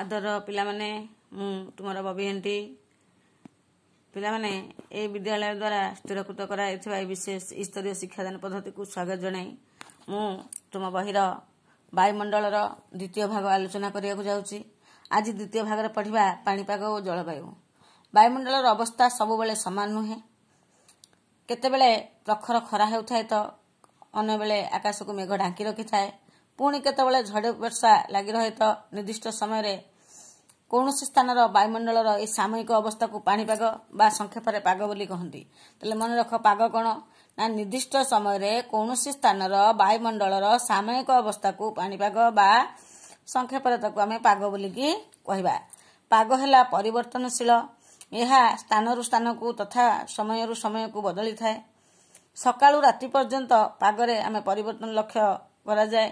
ଆଦର ପିଲାମାନେ ମୁଁ ତୁମର ବବି ହେଣ୍ଟି ପିଲାମାନେ ଏହି ବିଦ୍ୟାଳୟ ଦ୍ୱାରା ସ୍ଥିରକୃତ କରାଯାଇଥିବା ଏହି ବିଶେଷ ଇସ୍ତରୀୟ ଶିକ୍ଷାଦାନ ପଦ୍ଧତିକୁ ସ୍ୱାଗତ ଜଣାଇ ମୁଁ ତୁମ ବହିର ବାୟୁମଣ୍ଡଳର ଦ୍ୱିତୀୟ ଭାଗ ଆଲୋଚନା କରିବାକୁ ଯାଉଛି ଆଜି ଦ୍ୱିତୀୟ ଭାଗରେ ପଢ଼ିବା ପାଣିପାଗ ଓ ଜଳବାୟୁ ବାୟୁମଣ୍ଡଳର ଅବସ୍ଥା ସବୁବେଳେ ସମାନ ନୁହେଁ କେତେବେଳେ ପ୍ରଖର ଖରା ହେଉଥାଏ ତ ଅନ୍ୟବେଳେ ଆକାଶକୁ ମେଘ ଢାଙ୍କି ରଖିଥାଏ ପୁଣି କେତେବେଳେ ଝଡ଼ ବର୍ଷା ଲାଗି ରହେ ତ ନିର୍ଦ୍ଦିଷ୍ଟ ସମୟରେ କୌଣସି ସ୍ଥାନର ବାୟୁମଣ୍ଡଳର ଏହି ସାମୟିକ ଅବସ୍ଥାକୁ ପାଣିପାଗ ବା ସଂକ୍ଷେପରେ ପାଗ ବୋଲି କହନ୍ତି ତାହେଲେ ମନେ ରଖ ପାଗ କ'ଣ ନା ନିର୍ଦ୍ଦିଷ୍ଟ ସମୟରେ କୌଣସି ସ୍ଥାନର ବାୟୁମଣ୍ଡଳର ସାମୟିକ ଅବସ୍ଥାକୁ ପାଣିପାଗ ବା ସଂକ୍ଷେପରେ ତାକୁ ଆମେ ପାଗ ବୋଲିକି କହିବା ପାଗ ହେଲା ପରିବର୍ତ୍ତନଶୀଳ ଏହା ସ୍ଥାନରୁ ସ୍ଥାନକୁ ତଥା ସମୟରୁ ସମୟକୁ ବଦଳିଥାଏ ସକାଳୁ ରାତି ପର୍ଯ୍ୟନ୍ତ ପାଗରେ ଆମେ ପରିବର୍ତ୍ତନ ଲକ୍ଷ୍ୟ କରାଯାଏ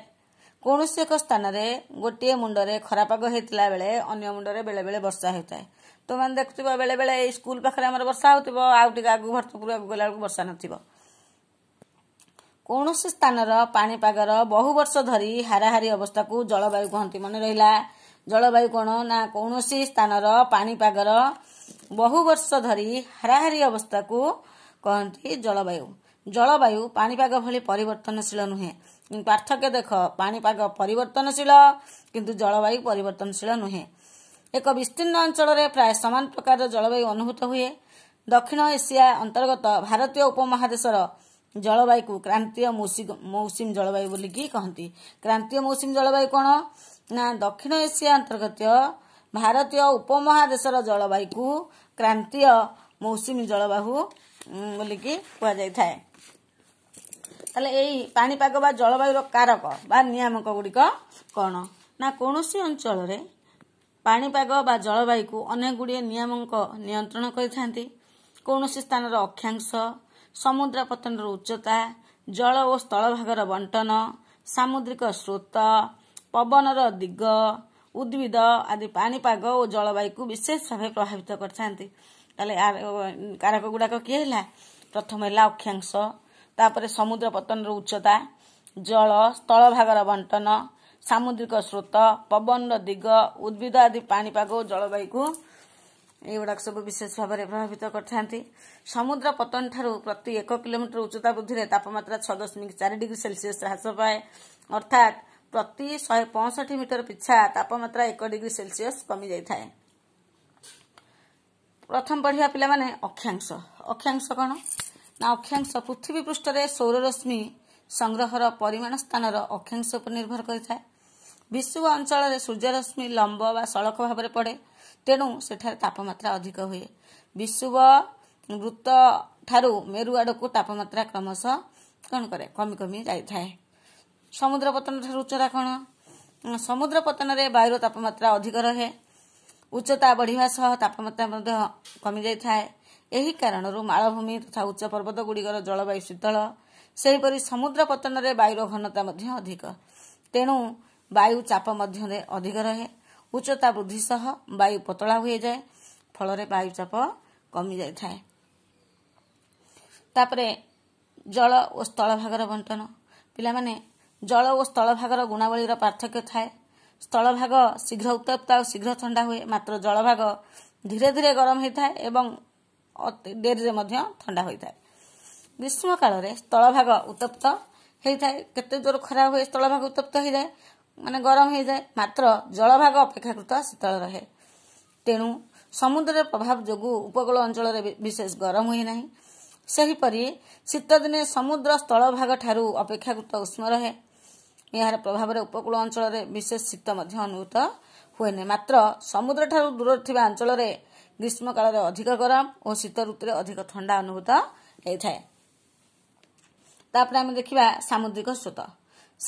କୌଣସି ଏକ ସ୍ଥାନରେ ଗୋଟିଏ ମୁଣ୍ଡରେ ଖରାପାଗ ହେଇଥିଲା ବେଳେ ଅନ୍ୟ ମୁଣ୍ଡରେ ବେଳେବେଳେ ବର୍ଷା ହୋଇଥାଏ ତୁମମାନେ ଦେଖୁଥିବ ବେଳେବେଳେ ଏଇ ସ୍କୁଲ ପାଖରେ ଆମର ବର୍ଷା ହେଉଥିବ ଆଉ ଟିକେ ଆଗକୁ ଭର୍ତ୍ତପୁରକୁ ଗଲାବେଳକୁ ବର୍ଷା ନଥିବ କୌଣସି ସ୍ଥାନର ପାଣିପାଗର ବହୁ ବର୍ଷ ଧରି ହାରାହାରି ଅବସ୍ଥାକୁ ଜଳବାୟୁ କୁହନ୍ତି ମନେ ରହିଲା ଜଳବାୟୁ କ'ଣ ନା କୌଣସି ସ୍ଥାନର ପାଣିପାଗର ବହୁ ବର୍ଷ ଧରି ହାରାହାରି ଅବସ୍ଥାକୁ କହନ୍ତି ଜଳବାୟୁ ଜଳବାୟୁ ପାଣିପାଗ ଭଳି ପରିବର୍ତ୍ତନଶୀଳ ନୁହେଁ ପାର୍ଥକ୍ୟ ଦେଖ ପାଣିପାଗ ପରିବର୍ତ୍ତନଶୀଳ କିନ୍ତୁ ଜଳବାୟୁ ପରିବର୍ତ୍ତନଶୀଳ ନୁହେଁ ଏକ ବିସ୍ତୀର୍ଣ୍ଣ ଅଞ୍ଚଳରେ ପ୍ରାୟ ସମାନ ପ୍ରକାରର ଜଳବାୟୁ ଅନୁଭୂତ ହୁଏ ଦକ୍ଷିଣ ଏସିଆ ଅନ୍ତର୍ଗତ ଭାରତୀୟ ଉପମହାଦେଶର ଜଳବାୟୁକୁ କ୍ରାନ୍ତୀୟ ମୌସୁମୀ ଜଳବାୟୁ ବୋଲିକି କହନ୍ତି କ୍ରାନ୍ତୀୟ ମୌସୁମୀ ଜଳବାୟୁ କ'ଣ ନା ଦକ୍ଷିଣ ଏସିଆ ଅନ୍ତର୍ଗତ ଭାରତୀୟ ଉପମହାଦେଶର ଜଳବାୟୁକୁ କ୍ରାନ୍ତୀୟ ମୌସୁମୀ ଜଳବାୟୁ ବୋଲିକି କୁହାଯାଇଥାଏ ତାହେଲେ ଏଇ ପାଣିପାଗ ବା ଜଳବାୟୁର କାରକ ବା ନିୟାମକ ଗୁଡ଼ିକ କ'ଣ ନା କୌଣସି ଅଞ୍ଚଳରେ ପାଣିପାଗ ବା ଜଳବାୟୁକୁ ଅନେକ ଗୁଡ଼ିଏ ନିୟାମକ ନିୟନ୍ତ୍ରଣ କରିଥାନ୍ତି କୌଣସି ସ୍ଥାନର ଅକ୍ଷାଂଶ ସମୁଦ୍ର ପତନର ଉଚ୍ଚତା ଜଳ ଓ ସ୍ଥଳଭାଗର ବଣ୍ଟନ ସାମୁଦ୍ରିକ ସ୍ରୋତ ପବନର ଦିଗ ଉଦ୍ଭିଦ ଆଦି ପାଣିପାଗ ଓ ଜଳବାୟୁକୁ ବିଶେଷ ଭାବେ ପ୍ରଭାବିତ କରିଥାନ୍ତି ତାହେଲେ କାରକ ଗୁଡ଼ାକ କିଏ ହେଲା ପ୍ରଥମ ହେଲା ଅକ୍ଷାଂଶ ତାପରେ ସମୁଦ୍ର ପତନର ଉଚ୍ଚତା ଜଳ ସ୍ଥଳଭାଗର ବଣ୍ଟନ ସାମୁଦ୍ରିକ ସ୍ରୋତ ପବନର ଦିଗ ଉଦ୍ଭିଦ ଆଦି ପାଣିପାଗ ଓ ଜଳବାୟୁକୁ ଏଗୁଡ଼ାକ ସବୁ ବିଶେଷ ଭାବରେ ପ୍ରଭାବିତ କରିଥାନ୍ତି ସମୁଦ୍ର ପତନ ଠାରୁ ପ୍ରତି ଏକ କିଲୋମିଟର ଉଚ୍ଚତା ବୃଦ୍ଧିରେ ତାପମାତ୍ରା ଛଅ ଦଶମିକ ଚାରି ଡିଗ୍ରୀ ସେଲସିୟସ୍ ହ୍ରାସ ପାଏ ଅର୍ଥାତ୍ ପ୍ରତି ଶହେ ପଞ୍ଚଷଠି ମିଟର ପିଛା ତାପମାତ୍ରା ଏକ ଡିଗ୍ରୀ ସେଲସିୟସ୍ କମିଯାଇଥାଏ ପ୍ରଥମ ପଢ଼ିବା ପିଲାମାନେ ଅକ୍ଷାଂଶ ଅକ୍ଷାଂଶ କ'ଣ ନା ଅକ୍ଷାଂଶ ପୃଥିବୀ ପୃଷ୍ଠରେ ସୌରରଶ୍ମି ସଂଗ୍ରହର ପରିମାଣ ସ୍ଥାନର ଅକ୍ଷାଂଶ ଉପରେ ନିର୍ଭର କରିଥାଏ ବିଶୁବ ଅଞ୍ଚଳରେ ସୂର୍ଯ୍ୟରଶ୍ମି ଲମ୍ବ ବା ସଳକ ଭାବରେ ପଡ଼େ ତେଣୁ ସେଠାରେ ତାପମାତ୍ରା ଅଧିକ ହୁଏ ବିଶୁବ ବୃତ୍ତ ଠାରୁ ମେରୁ ଆଡ଼କୁ ତାପମାତ୍ରା କ୍ରମଶଃ କ'ଣ କରେ କମି କମି ଯାଇଥାଏ ସମୁଦ୍ର ପତନ ଠାରୁ ଉଚ୍ଚତା କ'ଣ ସମୁଦ୍ର ପତନରେ ବାୟୁର ତାପମାତ୍ରା ଅଧିକ ରହେ ଉଚ୍ଚତା ବଢ଼ିବା ସହ ତାପମାତ୍ରା ମଧ୍ୟ କମିଯାଇଥାଏ ଏହି କାରଣରୁ ମାଳଭୂମି ତଥା ଉଚ୍ଚ ପର୍ବତଗୁଡ଼ିକର ଜଳବାୟୁ ଶୀତଳ ସେହିପରି ସମୁଦ୍ର ପତନରେ ବାୟୁର ଘନତା ମଧ୍ୟ ଅଧିକ ତେଣୁ ବାୟୁ ଚାପ ମଧ୍ୟରେ ଅଧିକ ରହେ ଉଚ୍ଚତା ବୃଦ୍ଧି ସହ ବାୟୁ ପତଳା ହୋଇଯାଏ ଫଳରେ ବାୟୁ ଚାପ କମିଯାଇଥାଏ ତାପରେ ଜଳ ଓ ସ୍ଥଳଭାଗର ବଣ୍ଟନ ପିଲାମାନେ ଜଳ ଓ ସ୍ଥଳଭାଗର ଗୁଣାବଳୀର ପାର୍ଥକ୍ୟ ଥାଏ ସ୍ଥଳଭାଗ ଶୀଘ୍ର ଉତ୍ତପ୍ତ ଆଉ ଶୀଘ୍ର ଥଣ୍ଡା ହୁଏ ମାତ୍ର ଜଳଭାଗ ଧୀରେ ଧୀରେ ଗରମ ହୋଇଥାଏ ଏବଂ ଡେରିରେ ମଧ୍ୟ ଥଣ୍ଡା ହୋଇଥାଏ ଗ୍ରୀଷ୍ମ କାଳରେ ସ୍ଥଳଭାଗ ଉତ୍ତପ୍ତ ହେଇଥାଏ କେତେ ଜୋର ଖରା ହୁଏ ସ୍ଥଳଭାଗ ଉତ୍ତପ୍ତ ହେଇଯାଏ ମାନେ ଗରମ ହେଇଯାଏ ମାତ୍ର ଜଳଭାଗ ଅପେକ୍ଷାକୃତ ଶୀତଳ ରହେ ତେଣୁ ସମୁଦ୍ରର ପ୍ରଭାବ ଯୋଗୁଁ ଉପକୂଳ ଅଞ୍ଚଳରେ ବିଶେଷ ଗରମ ହୁଏ ନାହିଁ ସେହିପରି ଶୀତଦିନେ ସମୁଦ୍ର ସ୍ଥଳଭାଗ ଠାରୁ ଅପେକ୍ଷାକୃତ ଉଷ୍ମ ରହେ ଏହାର ପ୍ରଭାବରେ ଉପକୂଳ ଅଞ୍ଚଳରେ ବିଶେଷ ଶୀତ ମଧ୍ୟ ଅନୁଭୂତ ହୁଏ ନାହିଁ ମାତ୍ର ସମୁଦ୍ରଠାରୁ ଦୂରରେ ଥିବା ଅଞ୍ଚଳରେ ଗ୍ରୀଷ୍ମକାଳରେ ଅଧିକ ଗରମ ଓ ଶୀତ ଋତୁରେ ଅଧିକ ଥଣ୍ଡା ଅନୁଭୂତ ହେଇଥାଏ ତାପରେ ଆମେ ଦେଖିବା ସାମୁଦ୍ରିକ ସ୍ରୋତ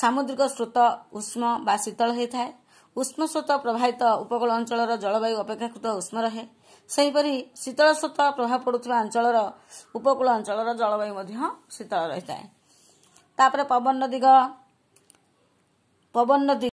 ସାମୁଦ୍ରିକ ସ୍ରୋତ ଉଷ୍ମ ବା ଶୀତଳ ହୋଇଥାଏ ଉଷ୍ମ ସ୍ରୋତ ପ୍ରଭାବିତ ଉପକୂଳ ଅଞ୍ଚଳର ଜଳବାୟୁ ଅପେକ୍ଷାକୃତ ଉଷ୍ମ ରହେ ସେହିପରି ଶୀତଳ ସ୍ରୋତ ପ୍ରଭାବ ପଡ଼ୁଥିବା ଅଞ୍ଚଳର ଉପକୂଳ ଅଞ୍ଚଳର ଜଳବାୟୁ ମଧ୍ୟ ଶୀତଳ ରହିଥାଏ ତାପରେ ପବନ ଦିଗ